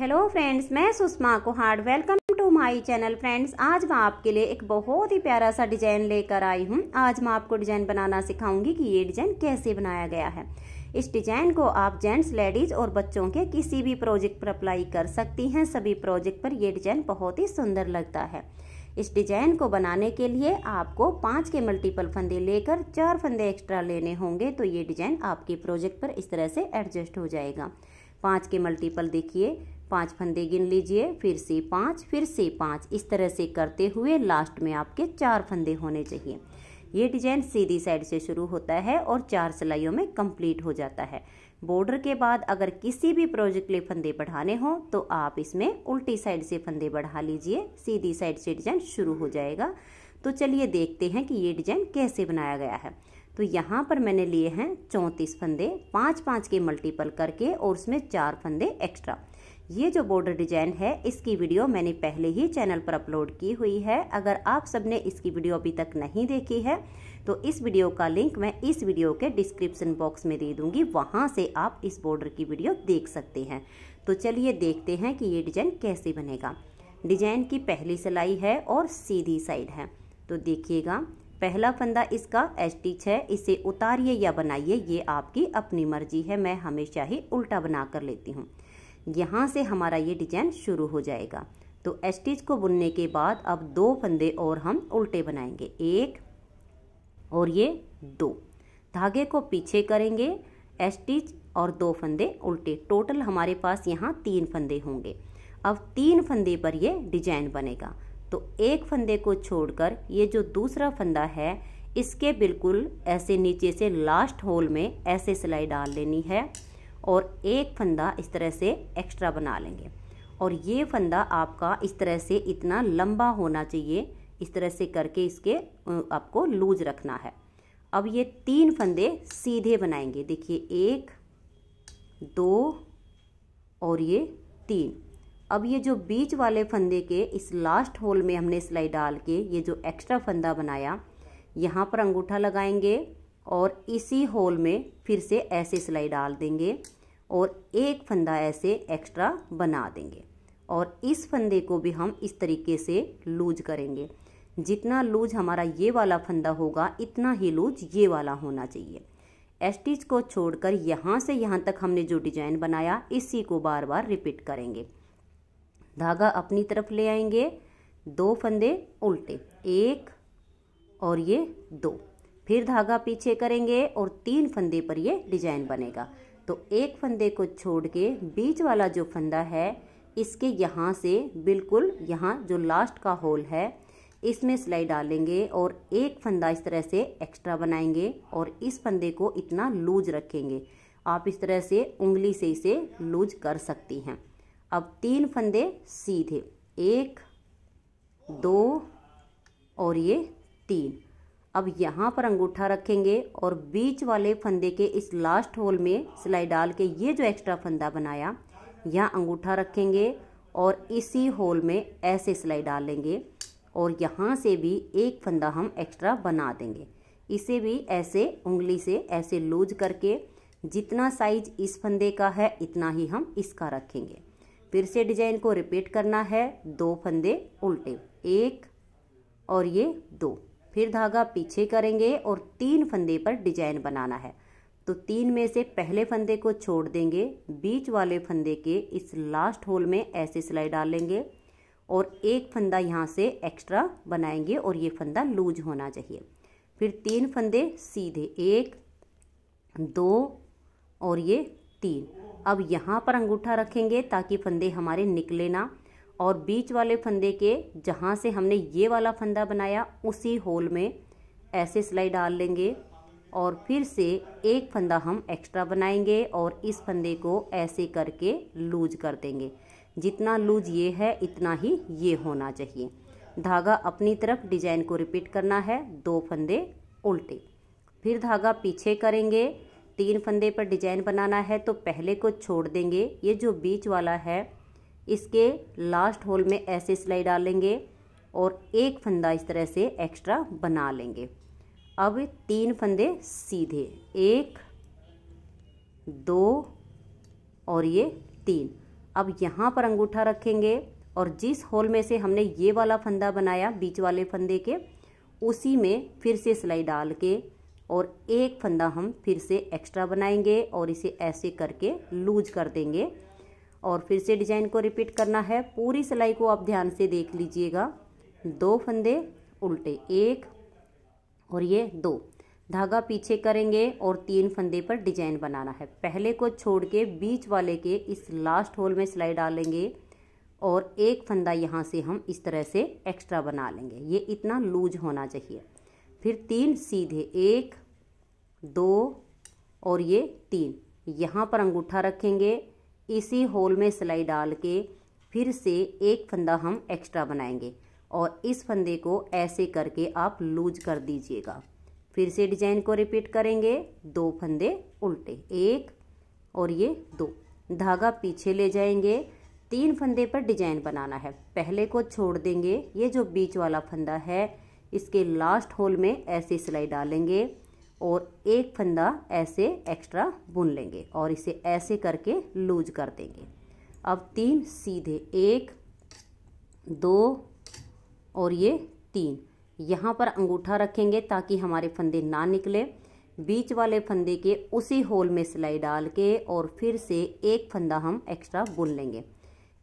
hello friends मैं Sushma Kuhad welcome to my channel friends आज मैं आपके लिए एक बहुत ही प्यारा सा डिजाइन लेकर आई हूँ आज मैं आपको डिजाइन बनाना सिखाऊंगी कि ये डिजाइन कैसे बनाया गया है इस डिजाइन को आप जेंट्स लेडीज और बच्चों के किसी भी प्रोजेक्ट पर अप्लाई कर सकती हैं सभी प्रोजेक्ट पर यह डिजाइन बहुत ही सुंदर लगता है इस डिजाइन को बनाने के लिए आपको पाँच के मल्टीपल फंदे लेकर चार फंदे एक्स्ट्रा लेने होंगे तो ये डिजाइन आपके प्रोजेक्ट पर इस तरह से एडजस्ट हो जाएगा पाँच के मल्टीपल देखिए पाँच फंदे गिन लीजिए फिर से पाँच फिर से पाँच इस तरह से करते हुए लास्ट में आपके चार फंदे होने चाहिए ये डिजाइन सीधी साइड से शुरू होता है और चार सिलाइयों में कंप्लीट हो जाता है बॉर्डर के बाद अगर किसी भी प्रोजेक्ट के लिए फंदे बढ़ाने हों तो आप इसमें उल्टी साइड से फंदे बढ़ा लीजिए सीधी साइड से डिजाइन शुरू हो जाएगा तो चलिए देखते हैं कि ये डिजाइन कैसे बनाया गया है तो यहाँ पर मैंने लिए हैं चौंतीस फंदे पाँच पाँच के मल्टीपल करके और उसमें चार फंदे एक्स्ट्रा ये जो बॉर्डर डिजाइन है इसकी वीडियो मैंने पहले ही चैनल पर अपलोड की हुई है अगर आप सबने इसकी वीडियो अभी तक नहीं देखी है तो इस वीडियो का लिंक मैं इस वीडियो के डिस्क्रिप्शन बॉक्स में दे दूंगी वहाँ से आप इस बॉर्डर की वीडियो देख सकते हैं तो चलिए देखते हैं कि ये डिजाइन कैसे बनेगा डिजाइन की पहली सिलाई है और सीधी साइड है तो देखिएगा पहला फंदा इसका एच है इसे उतारिए या बनाइए ये आपकी अपनी मर्जी है मैं हमेशा ही उल्टा बना कर लेती हूँ यहाँ से हमारा ये डिजाइन शुरू हो जाएगा तो एच को बुनने के बाद अब दो फंदे और हम उल्टे बनाएंगे एक और ये दो धागे को पीछे करेंगे एच और दो फंदे उल्टे टोटल हमारे पास यहाँ तीन फंदे होंगे अब तीन फंदे पर ये डिजाइन बनेगा तो एक फंदे को छोड़कर ये जो दूसरा फंदा है इसके बिल्कुल ऐसे नीचे से लास्ट होल में ऐसे सिलाई डाल लेनी है और एक फंदा इस तरह से एक्स्ट्रा बना लेंगे और ये फंदा आपका इस तरह से इतना लंबा होना चाहिए इस तरह से करके इसके आपको लूज रखना है अब ये तीन फंदे सीधे बनाएंगे देखिए एक दो और ये तीन अब ये जो बीच वाले फंदे के इस लास्ट होल में हमने सिलाई डाल के ये जो एक्स्ट्रा फंदा बनाया यहाँ पर अंगूठा लगाएंगे और इसी होल में फिर से ऐसे सिलाई डाल देंगे और एक फंदा ऐसे एक्स्ट्रा बना देंगे और इस फंदे को भी हम इस तरीके से लूज करेंगे जितना लूज हमारा ये वाला फंदा होगा इतना ही लूज ये वाला होना चाहिए एस्टिच को छोड़कर यहाँ से यहाँ तक हमने जो डिजाइन बनाया इसी को बार बार रिपीट करेंगे धागा अपनी तरफ ले आएंगे दो फंदे उल्टे एक और ये दो फिर धागा पीछे करेंगे और तीन फंदे पर ये डिजाइन बनेगा तो एक फंदे को छोड़ के बीच वाला जो फंदा है इसके यहाँ से बिल्कुल यहाँ जो लास्ट का होल है इसमें सिलाई डालेंगे और एक फंदा इस तरह से एक्स्ट्रा बनाएंगे और इस फंदे को इतना लूज रखेंगे आप इस तरह से उंगली से इसे लूज कर सकती हैं अब तीन फंदे सीधे एक दो और ये तीन अब यहाँ पर अंगूठा रखेंगे और बीच वाले फंदे के इस लास्ट होल में सिलाई डाल के ये जो एक्स्ट्रा फंदा बनाया यहाँ अंगूठा रखेंगे और इसी होल में ऐसे सिलाई डाल लेंगे और यहाँ से भी एक फंदा हम एक्स्ट्रा बना देंगे इसे भी ऐसे उंगली से ऐसे लूज करके जितना साइज इस फंदे का है इतना ही हम इसका रखेंगे फिर से डिजाइन को रिपीट करना है दो फंदे उल्टे एक और ये दो फिर धागा पीछे करेंगे और तीन फंदे पर डिजाइन बनाना है तो तीन में से पहले फंदे को छोड़ देंगे बीच वाले फंदे के इस लास्ट होल में ऐसे सिलाई डाल लेंगे और एक फंदा यहाँ से एक्स्ट्रा बनाएंगे और ये फंदा लूज होना चाहिए फिर तीन फंदे सीधे एक दो और ये तीन अब यहाँ पर अंगूठा रखेंगे ताकि फंदे हमारे निकले ना और बीच वाले फंदे के जहाँ से हमने ये वाला फंदा बनाया उसी होल में ऐसे सिलाई डाल लेंगे और फिर से एक फंदा हम एक्स्ट्रा बनाएंगे और इस फंदे को ऐसे करके लूज कर देंगे जितना लूज ये है इतना ही ये होना चाहिए धागा अपनी तरफ डिजाइन को रिपीट करना है दो फंदे उल्टे फिर धागा पीछे करेंगे तीन फंदे पर डिजाइन बनाना है तो पहले को छोड़ देंगे ये जो बीच वाला है इसके लास्ट होल में ऐसे सिलाई डालेंगे और एक फंदा इस तरह से एक्स्ट्रा बना लेंगे अब तीन फंदे सीधे एक दो और ये तीन अब यहाँ पर अंगूठा रखेंगे और जिस होल में से हमने ये वाला फंदा बनाया बीच वाले फंदे के उसी में फिर से सिलाई डाल के और एक फंदा हम फिर से एक्स्ट्रा बनाएंगे और इसे ऐसे करके लूज कर देंगे और फिर से डिजाइन को रिपीट करना है पूरी सिलाई को आप ध्यान से देख लीजिएगा दो फंदे उल्टे एक और ये दो धागा पीछे करेंगे और तीन फंदे पर डिजाइन बनाना है पहले को छोड़ के बीच वाले के इस लास्ट होल में सिलाई डालेंगे और एक फंदा यहाँ से हम इस तरह से एक्स्ट्रा बना लेंगे ये इतना लूज होना चाहिए फिर तीन सीधे एक दो और ये तीन यहाँ पर अंगूठा रखेंगे इसी होल में सिलाई डाल के फिर से एक फंदा हम एक्स्ट्रा बनाएंगे और इस फंदे को ऐसे करके आप लूज कर दीजिएगा फिर से डिजाइन को रिपीट करेंगे दो फंदे उल्टे एक और ये दो धागा पीछे ले जाएंगे तीन फंदे पर डिजाइन बनाना है पहले को छोड़ देंगे ये जो बीच वाला फंदा है इसके लास्ट होल में ऐसे सिलाई डालेंगे और एक फंदा ऐसे एक्स्ट्रा बुन लेंगे और इसे ऐसे करके लूज कर देंगे अब तीन सीधे एक दो और ये तीन यहाँ पर अंगूठा रखेंगे ताकि हमारे फंदे ना निकले बीच वाले फंदे के उसी होल में सिलाई डाल के और फिर से एक फंदा हम एक्स्ट्रा बुन लेंगे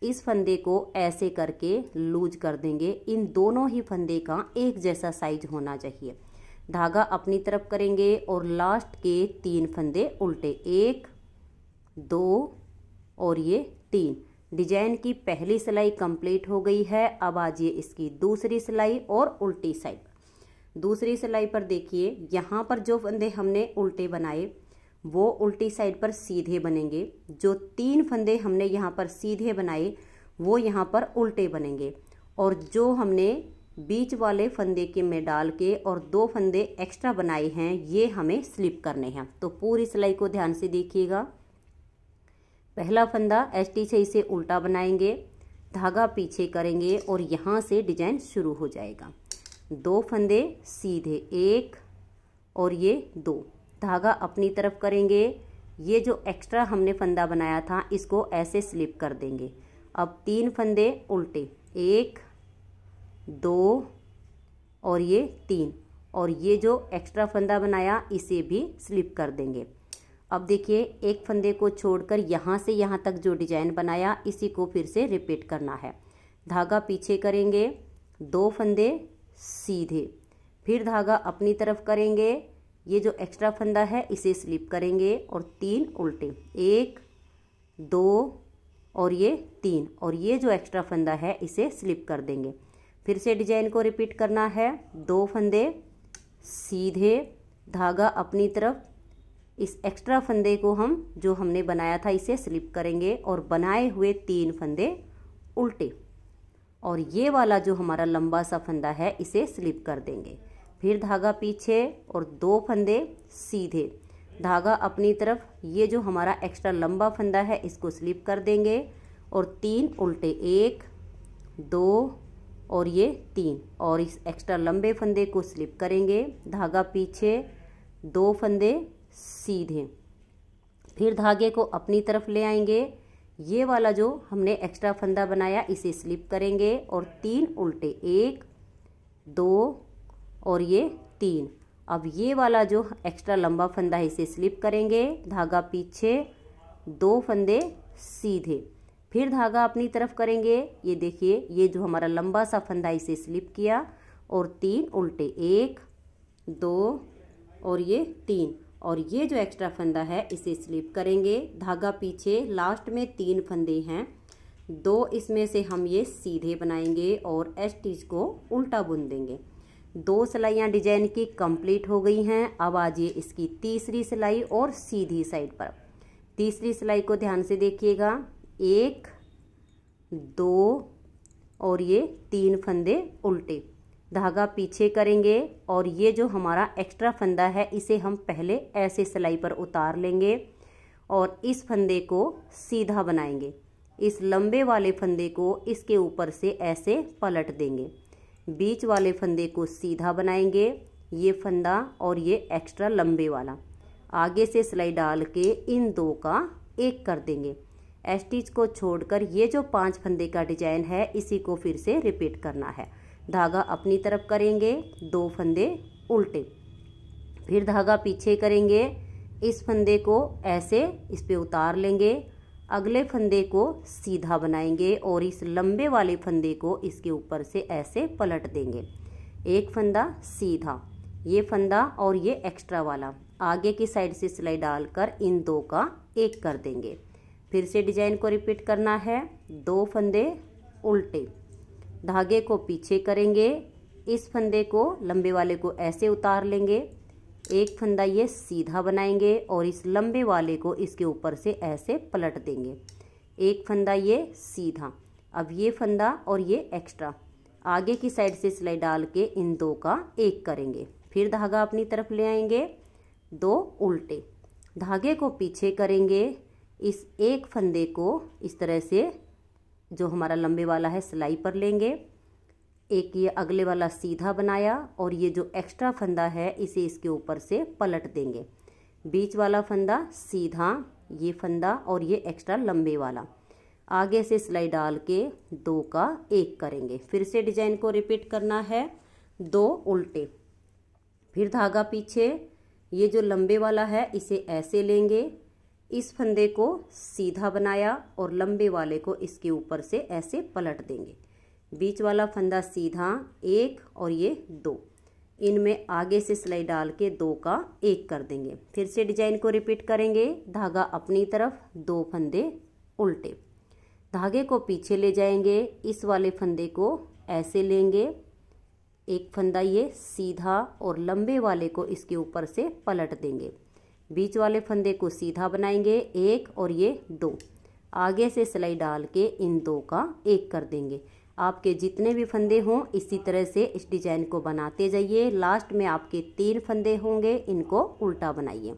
इस फंदे को ऐसे करके लूज कर देंगे इन दोनों ही फंदे का एक जैसा साइज होना चाहिए धागा अपनी तरफ करेंगे और लास्ट के तीन फंदे उल्टे एक दो और ये तीन डिजाइन की पहली सिलाई कंप्लीट हो गई है अब आज ये इसकी दूसरी सिलाई और उल्टी साइड दूसरी सिलाई पर देखिए यहाँ पर जो फंदे हमने उल्टे बनाए वो उल्टी साइड पर सीधे बनेंगे जो तीन फंदे हमने यहाँ पर सीधे बनाए वो यहाँ पर उल्टे बनेंगे और जो हमने बीच वाले फंदे के में डाल के और दो फंदे एक्स्ट्रा बनाए हैं ये हमें स्लिप करने हैं तो पूरी सिलाई को ध्यान से देखिएगा पहला फंदा एस टी से इसे उल्टा बनाएंगे धागा पीछे करेंगे और यहाँ से डिजाइन शुरू हो जाएगा दो फंदे सीधे एक और ये दो धागा अपनी तरफ करेंगे ये जो एक्स्ट्रा हमने फंदा बनाया था इसको ऐसे स्लिप कर देंगे अब तीन फंदे उल्टे एक दो और ये तीन और ये जो एक्स्ट्रा फंदा बनाया इसे भी स्लिप कर देंगे अब देखिए एक फंदे को छोड़कर यहाँ से यहाँ तक जो डिजाइन बनाया इसी को फिर से रिपीट करना है धागा पीछे करेंगे दो फंदे सीधे फिर धागा अपनी तरफ करेंगे ये जो एक्स्ट्रा फंदा है इसे स्लिप करेंगे और तीन उल्टे एक दो और ये तीन और ये जो एक्स्ट्रा फंदा है इसे स्लिप कर देंगे फिर से डिजाइन को रिपीट करना है दो फंदे सीधे धागा अपनी तरफ इस एक्स्ट्रा फंदे को हम जो हमने बनाया था इसे स्लिप करेंगे और बनाए हुए तीन फंदे उल्टे और ये वाला जो हमारा लंबा सा फंदा है इसे स्लिप कर देंगे फिर धागा पीछे और दो फंदे सीधे धागा अपनी तरफ ये जो हमारा एक्स्ट्रा लंबा फंदा है इसको स्लिप कर देंगे और तीन उल्टे एक दो और ये तीन और इस एक्स्ट्रा लंबे फंदे को स्लिप करेंगे धागा पीछे दो फंदे सीधे फिर धागे को अपनी तरफ ले आएंगे ये वाला जो हमने एक्स्ट्रा फंदा बनाया इसे स्लिप करेंगे और तीन उल्टे एक दो और ये तीन अब ये वाला जो एक्स्ट्रा लंबा फंदा है इसे स्लिप करेंगे धागा पीछे दो फंदे सीधे फिर धागा अपनी तरफ करेंगे ये देखिए ये जो हमारा लंबा सा फंदा इसे स्लिप किया और तीन उल्टे एक दो और ये तीन और ये जो एक्स्ट्रा फंदा है इसे स्लिप करेंगे धागा पीछे लास्ट में तीन फंदे हैं दो इसमें से हम ये सीधे बनाएंगे और एस टीज को उल्टा बुन देंगे दो सिलाइयाँ डिजाइन की कंप्लीट हो गई हैं अब आ जाइए इसकी तीसरी सिलाई और सीधी साइड पर तीसरी सिलाई को ध्यान से देखिएगा एक दो और ये तीन फंदे उल्टे धागा पीछे करेंगे और ये जो हमारा एक्स्ट्रा फंदा है इसे हम पहले ऐसे सिलाई पर उतार लेंगे और इस फंदे को सीधा बनाएंगे इस लंबे वाले फंदे को इसके ऊपर से ऐसे पलट देंगे बीच वाले फंदे को सीधा बनाएंगे ये फंदा और ये एक्स्ट्रा लंबे वाला आगे से सिलाई डाल के इन दो का एक कर देंगे एस्टिच को छोड़कर ये जो पांच फंदे का डिजाइन है इसी को फिर से रिपीट करना है धागा अपनी तरफ करेंगे दो फंदे उल्टे फिर धागा पीछे करेंगे इस फंदे को ऐसे इस पर उतार लेंगे अगले फंदे को सीधा बनाएंगे और इस लंबे वाले फंदे को इसके ऊपर से ऐसे पलट देंगे एक फंदा सीधा ये फंदा और ये एक्स्ट्रा वाला आगे की साइड से सिलाई डालकर इन दो का एक कर देंगे फिर से डिजाइन को रिपीट करना है दो फंदे उल्टे धागे को पीछे करेंगे इस फंदे को लंबे वाले को ऐसे उतार लेंगे एक फंदा ये सीधा बनाएंगे और इस लंबे वाले को इसके ऊपर से ऐसे पलट देंगे एक फंदा ये सीधा अब ये फंदा और ये एक्स्ट्रा आगे की साइड से सिलाई डाल के इन दो का एक करेंगे फिर धागा अपनी तरफ ले आएंगे दो उल्टे धागे को पीछे करेंगे इस एक फंदे को इस तरह से जो हमारा लंबे वाला है सिलाई पर लेंगे एक ये अगले वाला सीधा बनाया और ये जो एक्स्ट्रा फंदा है इसे इसके ऊपर से पलट देंगे बीच वाला फंदा सीधा ये फंदा और ये एक्स्ट्रा लंबे वाला आगे से सिलाई डाल के दो का एक करेंगे फिर से डिजाइन को रिपीट करना है दो उल्टे फिर धागा पीछे ये जो लंबे वाला है इसे ऐसे लेंगे इस फंदे को सीधा बनाया और लंबे वाले को इसके ऊपर से ऐसे पलट देंगे बीच वाला फंदा सीधा एक और ये दो इनमें आगे से सिलाई डाल के दो का एक कर देंगे फिर से डिजाइन को रिपीट करेंगे धागा अपनी तरफ दो फंदे उल्टे धागे को पीछे ले जाएंगे इस वाले फंदे को ऐसे लेंगे एक फंदा ये सीधा और लंबे वाले को इसके ऊपर से पलट देंगे बीच वाले फंदे को सीधा बनाएंगे एक और ये दो आगे से सिलाई डाल के इन दो का एक कर देंगे आपके जितने भी फंदे हों इसी तरह से इस डिजाइन को बनाते जाइए लास्ट में आपके तीन फंदे होंगे इनको उल्टा बनाइए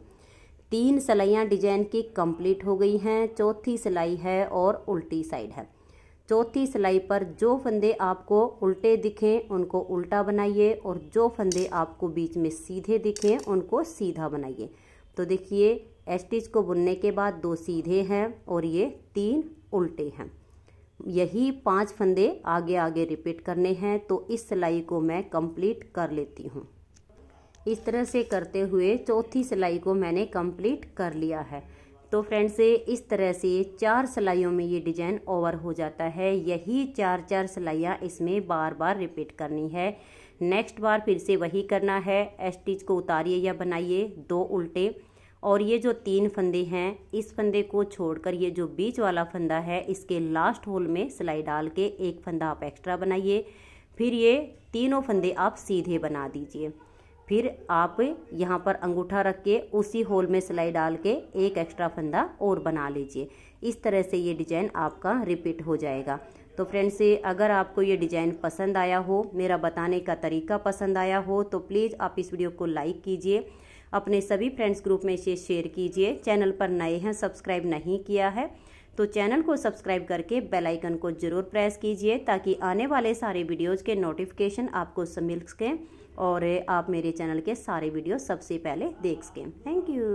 तीन सिलाइयाँ डिजाइन की कंप्लीट हो गई हैं चौथी सिलाई है और उल्टी साइड है चौथी सिलाई पर जो फंदे आपको उल्टे दिखें उनको उल्टा बनाइए और जो फंदे आपको बीच में सीधे दिखें उनको सीधा बनाइए तो देखिए स्टिच को बुनने के बाद दो सीधे हैं और ये तीन उल्टे हैं यही पांच फंदे आगे आगे रिपीट करने हैं तो इस सिलाई को मैं कंप्लीट कर लेती हूँ इस तरह से करते हुए चौथी सिलाई को मैंने कंप्लीट कर लिया है तो फ्रेंड्स इस तरह से चार सिलाइयों में ये डिजाइन ओवर हो जाता है यही चार चार सिलाइयाँ इसमें बार बार रिपीट करनी है नेक्स्ट बार फिर से वही करना है स्टिच को उतारिए या बनाइए दो उल्टे और ये जो तीन फंदे हैं इस फंदे को छोड़कर ये जो बीच वाला फंदा है इसके लास्ट होल में सिलाई डाल के एक फंदा आप एक्स्ट्रा बनाइए फिर ये तीनों फंदे आप सीधे बना दीजिए फिर आप यहाँ पर अंगूठा रख के उसी होल में सिलाई डाल के एक एक्स्ट्रा फंदा और बना लीजिए इस तरह से ये डिजाइन आपका रिपीट हो जाएगा तो फ्रेंड्स अगर आपको ये डिज़ाइन पसंद आया हो मेरा बताने का तरीका पसंद आया हो तो प्लीज़ आप इस वीडियो को लाइक कीजिए अपने सभी फ्रेंड्स ग्रुप में इसे शेयर कीजिए चैनल पर नए हैं सब्सक्राइब नहीं किया है तो चैनल को सब्सक्राइब करके बेल आइकन को जरूर प्रेस कीजिए ताकि आने वाले सारे वीडियोज़ के नोटिफिकेशन आपको मिल सकें और आप मेरे चैनल के सारे वीडियो सबसे पहले देख सकें थैंक यू